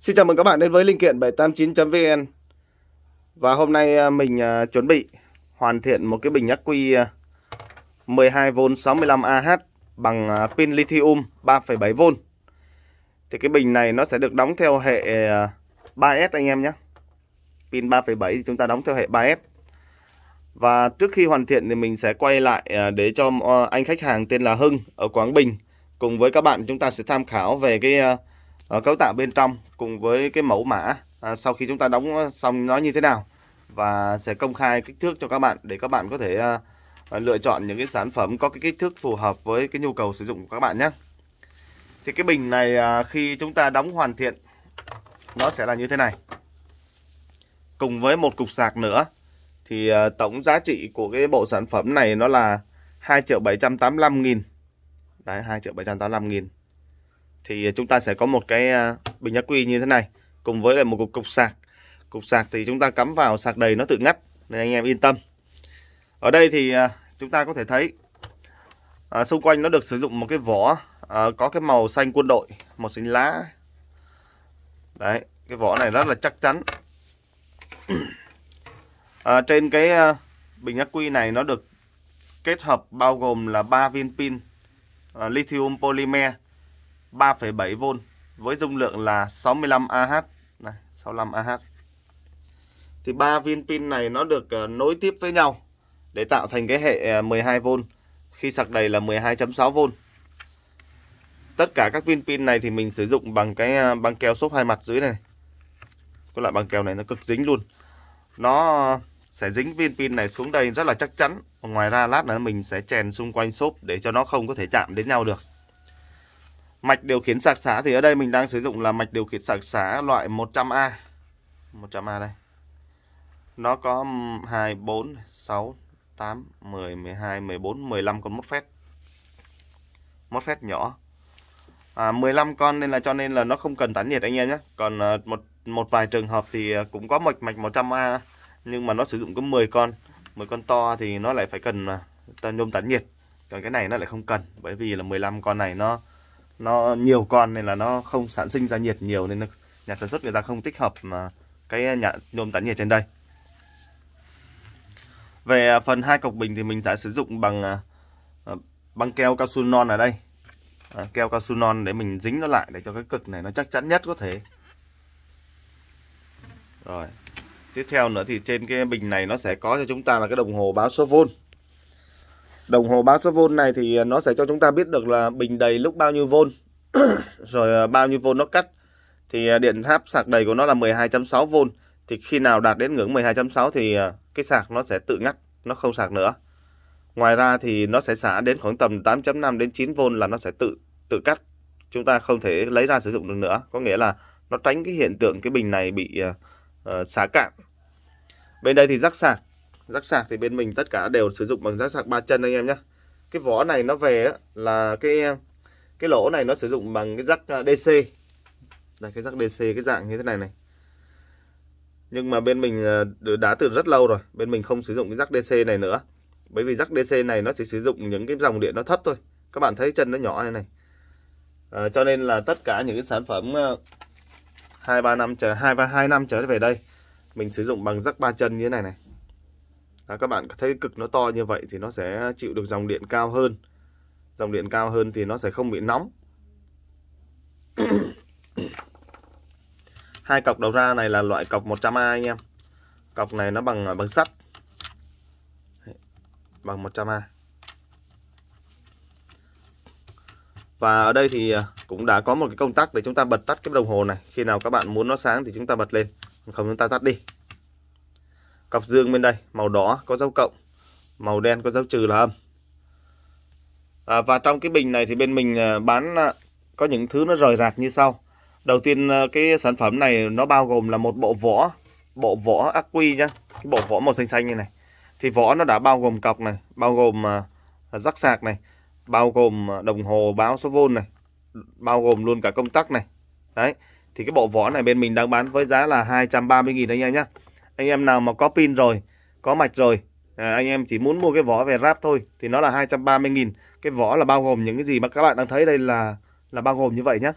Xin chào mừng các bạn đến với linh kiện 789.vn Và hôm nay à, mình à, chuẩn bị hoàn thiện một cái bình ắc quy 12V à, 65Ah bằng pin lithium 3,7V Thì cái bình này nó sẽ được đóng theo hệ 3S anh em nhé Pin 3,7 thì chúng ta đóng theo hệ 3S Và trước khi hoàn thiện thì mình sẽ quay lại để cho anh khách hàng tên là Hưng ở Quảng Bình Cùng với các bạn chúng ta sẽ tham khảo về cái uh, cấu tạo bên trong cùng với cái mẫu mã uh, sau khi chúng ta đóng ờ, xong nó như thế nào và sẽ công khai kích thước cho các bạn để các bạn có thể uh, lựa chọn những cái sản phẩm có cái kích thước phù hợp với cái nhu cầu sử dụng của các bạn nhé thì cái bình này uh, khi chúng ta đóng hoàn thiện nó sẽ là như thế này cùng với một cục sạc nữa thì uh, tổng giá trị của cái bộ sản phẩm này nó là 2 triệu 785 nghìn đấy 2 triệu 785 nghìn thì à, chúng ta sẽ có một cái à, bình ắc quy như thế này cùng với lại một cục cục sạc cục sạc thì chúng ta cắm vào sạc đầy nó tự ngắt nên anh em yên tâm ở đây thì à, chúng ta có thể thấy à, xung quanh nó được sử dụng một cái vỏ à, có cái màu xanh quân đội màu xanh lá đấy cái vỏ này rất là chắc chắn à, trên cái bình ắc quy này nó được kết hợp bao gồm là 3 viên pin à, lithium polymer 3,7V với dung lượng là 65 Ah này, 65 Ah. Thì ba viên pin này nó được ờ, nối tiếp với nhau để tạo thành cái hệ 12V ờ, khi sạc đầy là 12.6V. Tất cả các viên pin này thì mình sử dụng bằng cái ờ, băng keo xốp hai mặt dưới này. có loại băng keo này nó cực dính luôn. Nó sẽ dính viên pin này xuống đây rất là chắc chắn. Ngoài ra lát nữa mình sẽ chèn xung quanh xốp để cho nó không có thể chạm đến nhau được. Mạch điều khiển sạc xá thì ở đây mình đang sử dụng là mạch điều khiển sạc xá loại 100A. 100A đây. Nó có 2 4 6 8 10 12 14 15 con mốt phét. Mốt phét nhỏ. À, 15 con nên là cho nên là nó không cần tản nhiệt anh em nhé. Còn à, một một vài trường hợp thì à, cũng có mạch mạch 100A nhưng mà nó sử dụng có 10 con. 10 con to thì nó lại phải cần à, nhôm tản nhiệt. Còn cái này nó lại không cần bởi vì là 15 con này nó nó nhiều con nên là nó không sản sinh ra nhiệt nhiều nên nhà sản xuất người ta không tích hợp mà cái nhà nhôm tán nhiệt trên đây về à, phần hai cọc bình thì mình đã sử dụng bằng à, à, băng keo cao su non ở đây keo cao su non để mình dính nó lại để cho cái cực này nó chắc chắn nhất có thể rồi tiếp theo nữa thì trên cái bình này nó sẽ có cho chúng ta là cái đồng hồ báo số vôn Đồng hồ số vôn này thì à, nó sẽ cho chúng ta biết được là bình đầy lúc bao nhiêu vôn Rồi à, bao nhiêu vôn nó cắt Thì à, điện áp sạc đầy của nó là 12 6 vôn Thì khi nào đạt đến ngưỡng 12.6 thì cái sạc nó sẽ tự ngắt Nó không sạc nữa Ngoài ra thì nó sẽ xả đến khoảng tầm 8.5 đến 9 vôn là nó sẽ tự tự cắt Chúng ta không thể lấy ra sử dụng được nữa Có nghĩa là nó tránh cái hiện tượng cái bình này bị uh, xả cạn Bên đây thì rắc sạc rác sạc thì bên mình tất cả đều sử dụng bằng rác sạc ba chân anh em nhé cái vỏ này nó về là cái cái lỗ này nó sử dụng bằng cái rắc à, DC là cái rắc DC cái dạng như thế này này nhưng mà bên mình à, đã từ rất lâu rồi bên mình không sử dụng cái rắc DC này nữa bởi vì rắc DC này nó chỉ sử dụng những cái dòng điện nó thấp thôi các bạn thấy chân nó nhỏ như này à, cho nên là tất cả những cái sản phẩm à, hai ba năm chờ hai ba hai năm trở về đây mình sử dụng bằng rắc ba chân như thế này này à, các bạn thấy cực nó to như vậy thì nó sẽ chịu được dòng điện cao hơn dòng điện cao hơn thì nó sẽ không bị nóng hai cọc đầu ra này là loại cọc 100A anh em cọc này nó bằng à, bằng sắt bằng 100A và ở đây thì à, cũng đã có một cái công tắc để chúng ta bật tắt cái đồng hồ này khi nào các bạn muốn nó sáng thì chúng ta bật lên không chúng ta tắt đi Cặp dương bên đây màu đỏ có dấu cộng, màu đen có dấu trừ là âm. À, và trong cái bình này thì bên mình à, bán à, có những thứ nó rời rạc như sau. Đầu tiên à, cái sản phẩm này nó bao gồm là một bộ vỏ, bộ vỏ ắc quy nhá, cái bộ vỏ màu xanh xanh như này. Thì vỏ nó đã bao gồm cọc này, bao gồm rắc sạc này, bao gồm đồng hồ báo số vôn này, bao gồm luôn cả công tắc này. Đấy, thì cái bộ vỏ này bên mình đang bán với giá là 230 000 anh em nhé anh em nào mà có pin rồi có mạch rồi à, anh em chỉ muốn mua cái vỏ về ráp thôi thì nó là 230.000 cái vỏ là bao gồm những cái gì mà các bạn đang thấy đây là là bao gồm như vậy nhé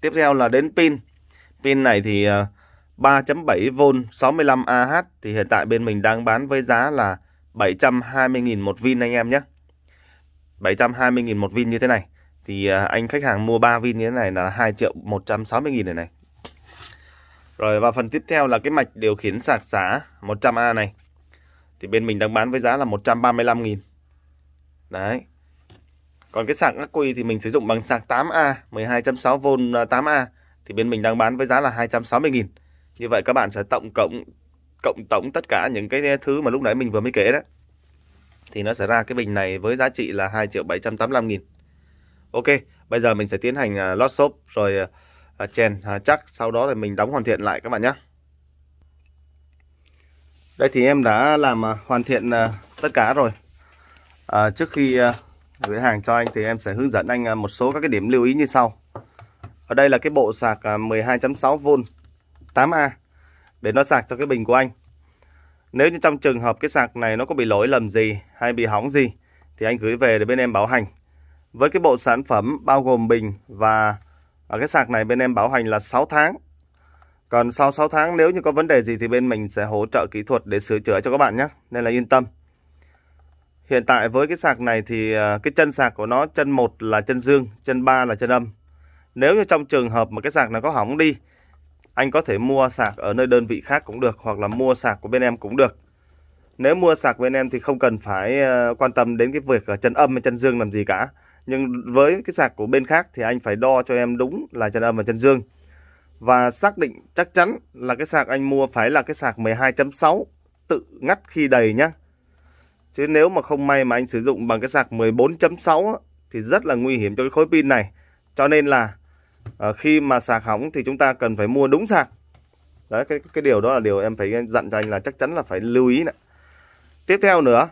tiếp theo là đến pin pin này thì 3.7V à, 65Ah thì hiện tại bên mình đang bán với giá là 720.000 một vin anh em nhé 720.000 một vin như thế này thì à, anh khách hàng mua 3 vin như thế này là 2 triệu 160 nghìn này này rồi và phần tiếp theo là cái mạch điều khiển sạc xả 100A này. Thì bên mình đang bán với giá là 135 000 Đấy. Còn cái sạc ắc quy thì mình sử dụng bằng sạc 8A 12.6V 8A thì bên mình đang bán với giá là 260 000 Như vậy các bạn sẽ tổng cộng cộng tổng tất cả những cái thứ mà lúc nãy mình vừa mới kể đó. Thì nó sẽ ra cái bình này với giá trị là 2 triệu 785 000 Ok, bây giờ mình sẽ tiến hành à, lót xốp rồi à, Ờ, chèn ờ, chắc sau đó thì mình đóng hoàn thiện lại các bạn nhé đây thì em đã làm ờ, hoàn thiện tất cả rồi à, trước khi gửi hàng cho anh thì em sẽ hướng dẫn anh một số các cái điểm lưu ý như sau ở đây là cái bộ sạc 12.6V 8A để nó sạc cho cái bình của anh nếu như trong trường hợp cái sạc này nó có bị lỗi lầm gì hay bị hỏng gì thì anh gửi về để bên em bảo hành với cái bộ sản phẩm bao gồm bình và ở cái sạc này bên em bảo hành là 6 tháng. Còn sau 6 tháng nếu như có vấn đề gì thì bên mình sẽ hỗ trợ kỹ thuật để sửa chữa cho các bạn nhé. Nên là yên tâm. Hiện tại với cái sạc này thì ờ, cái chân sạc của nó chân 1 là chân dương, chân 3 là chân âm. Nếu như trong trường hợp mà cái sạc nó có hỏng đi, anh có thể mua sạc ở nơi đơn vị khác cũng được hoặc là mua sạc của bên em cũng được. Nếu mua sạc bên em thì không cần phải ờ, quan tâm đến cái việc là chân âm hay chân dương làm gì cả nhưng với cái sạc của bên khác thì anh phải đo cho em đúng là chân âm và chân dương và xác định chắc chắn là cái sạc anh mua phải là cái sạc 12.6 tự ngắt khi đầy nhá chứ nếu mà không may mà anh sử dụng bằng cái sạc 14.6 thì rất là nguy hiểm cho cái khối pin này cho nên là ờ, khi mà sạc hỏng thì chúng ta cần phải mua đúng sạc đấy cái cái điều đó là điều em phải dặn cho anh là chắc chắn là phải lưu ý này. tiếp theo nữa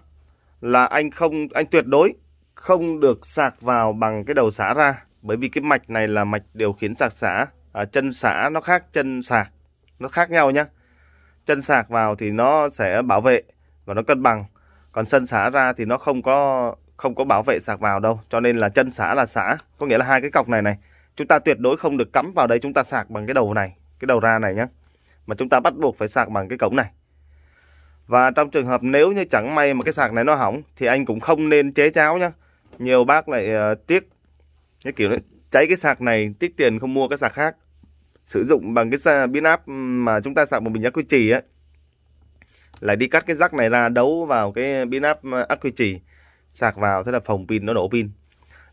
là anh không anh tuyệt đối không được sạc vào bằng cái đầu xả ra bởi vì cái mạch này là mạch điều khiển sạc xả à, chân xả nó khác chân sạc nó khác nhau nhé chân sạc vào thì nó sẽ bảo vệ và nó cân bằng còn sân xả ra thì nó không có không có bảo vệ sạc vào đâu cho nên là chân xả là xả có nghĩa là hai cái cọc này này chúng ta tuyệt đối không được cắm vào đây chúng ta sạc bằng cái đầu này cái đầu ra này nhé mà chúng ta bắt buộc phải sạc bằng cái cổng này và trong trường hợp nếu như chẳng may mà cái sạc này nó hỏng thì anh cũng không nên chế cháo nhé nhiều bác lại uh, tiếc cái kiểu nó cháy cái sạc này tiếc tiền không mua cái sạc khác sử dụng bằng cái biến áp mà chúng ta sạc một bình ắc quy trì ấy lại đi cắt cái rắc này ra đấu vào cái biến áp ắc ờ, quy trì sạc vào thế là phòng pin nó đổ pin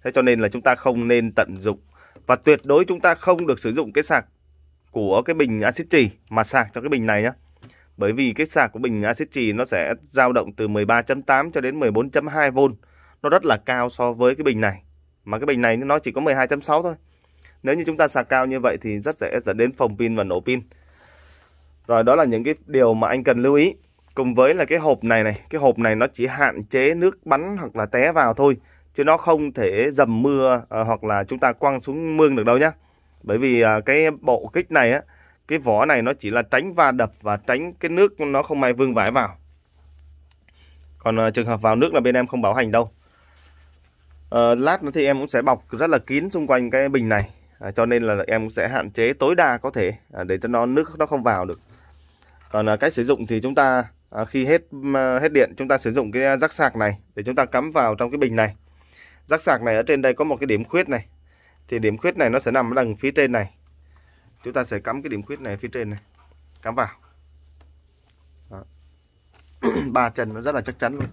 thế cho nên là chúng ta không nên tận dụng và tuyệt đối chúng ta không được sử dụng cái sạc của cái bình axit trì mà sạc cho cái bình này nhá bởi vì cái sạc của bình axit trì nó sẽ dao động từ 13.8 cho đến 14.2 V nó rất là cao so với cái bình này mà cái bình này nó chỉ có 12.6 thôi nếu như chúng ta sạc cao như vậy thì rất dễ dẫn đến phòng pin và nổ pin rồi đó là những cái điều mà anh cần lưu ý cùng với là cái hộp này này cái hộp này nó chỉ hạn chế nước bắn hoặc là té vào thôi chứ nó không thể dầm mưa à, hoặc là chúng ta quăng xuống mương được đâu nhá bởi vì à, cái bộ kích này á cái vỏ này nó chỉ là tránh va đập và tránh cái nước nó không may vương vãi vào còn à, trường hợp vào nước là bên em không bảo hành đâu uh, lát nữa thì em cũng sẽ bọc rất là kín xung quanh cái bình này à, cho nên là em sẽ hạn chế tối đa có thể à, để cho nó nước nó không vào được còn à, cách sử dụng thì chúng ta à, khi hết à, hết điện chúng ta sử dụng cái rắc sạc này để chúng ta cắm vào trong cái bình này rắc sạc này ở trên đây có một cái điểm khuyết này thì điểm khuyết này nó sẽ nằm ở đằng phía trên này chúng ta sẽ cắm cái điểm khuyết này phía trên này cắm vào ba chân nó rất là chắc chắn luôn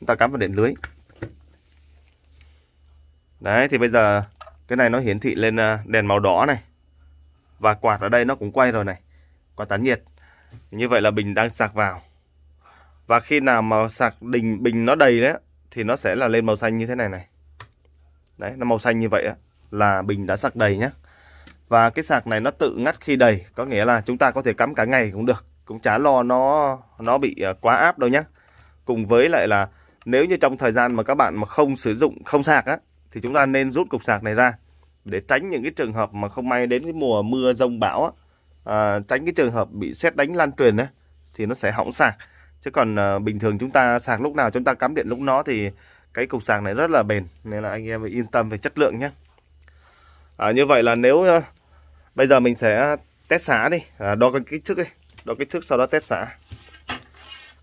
chúng ta cắm vào điện lưới Đấy thì bây giờ cái này nó hiển thị lên à, đèn màu đỏ này. Và quạt ở đây nó cũng quay rồi này. Quạt tán nhiệt. Như vậy là bình đang sạc vào. Và khi nào mà sạc đình bình nó đầy đấy thì nó sẽ là lên màu xanh như thế này này. Đấy, nó màu xanh như vậy đó, là bình đã sạc đầy nhé. Và cái sạc này nó tự ngắt khi đầy, có nghĩa là chúng ta có thể cắm cả ngày cũng được, cũng chả lo nó nó bị à, quá áp đâu nhé. Cùng với lại là nếu như trong thời gian mà các bạn mà không sử dụng, không sạc á, thì chúng ta nên rút cục sạc này ra để tránh những cái trường hợp mà không may đến cái mùa mưa rông bão à, tránh cái trường hợp bị xét đánh lan truyền đấy thì nó sẽ hỏng sạc chứ còn à, bình thường chúng ta sạc lúc nào chúng ta cắm điện lúc nó thì cái cục sạc này rất là bền nên là anh em phải yên tâm về chất lượng nhé à, như vậy là nếu à, bây giờ mình sẽ test xả đi à, đo cái kích thước đi đo kích thước sau đó test xả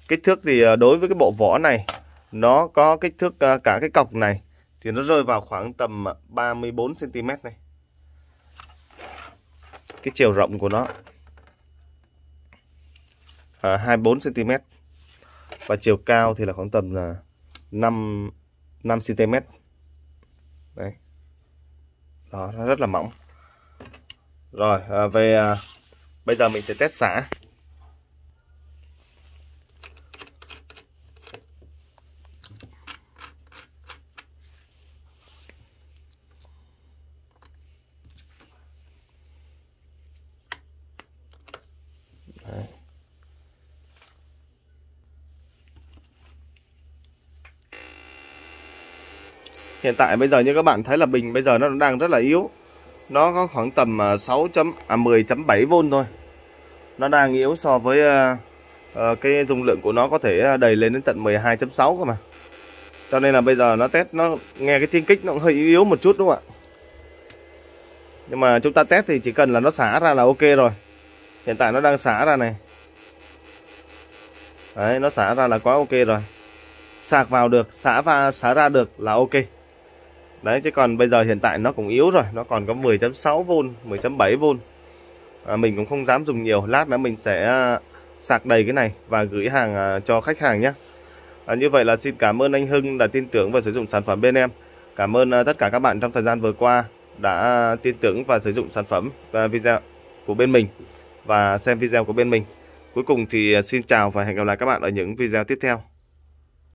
kích thước thì à, đối với cái bộ vỏ này nó có kích thước à, cả cái cọc này thì nó rơi vào khoảng tầm 34 à, cm này. Cái chiều rộng của nó à, 24 cm và chiều cao thì là khoảng tầm là 5 5 cm. Đấy. Đó, nó rất là mỏng. Rồi, à, về à, bây giờ mình sẽ test xả. Đấy. Hiện tại bây giờ như các bạn thấy là bình bây giờ nó đang rất là yếu. Nó có khoảng tầm 6 à, chấm à 10.7V thôi. Nó đang yếu so với uh, cái dung lượng của nó có thể à, đầy lên đến tận 12.6 cơ mà. Cho nên là bây giờ nó test nó nghe cái tiếng kích nó cũng hơi yếu một chút đúng không ạ? Nhưng mà chúng ta test thì chỉ cần là nó xả ra là ok rồi hiện tại nó đang xả ra này đấy nó xả ra là quá ok rồi sạc vào được xả và xả ra được là ok đấy chứ còn bây giờ hiện tại nó cũng yếu rồi nó còn có 10.6V 10.7V à, mình cũng không dám dùng nhiều lát nữa mình sẽ à, sạc đầy cái này và gửi hàng à, cho khách hàng nhé à, như vậy là xin cảm ơn anh Hưng đã tin tưởng và sử dụng sản phẩm bên em cảm ơn à, tất cả các bạn trong thời gian vừa qua đã tin tưởng và sử dụng sản phẩm và video của bên mình và xem video của bên mình. Cuối cùng thì à, xin chào và hẹn gặp lại các bạn ở những video tiếp theo.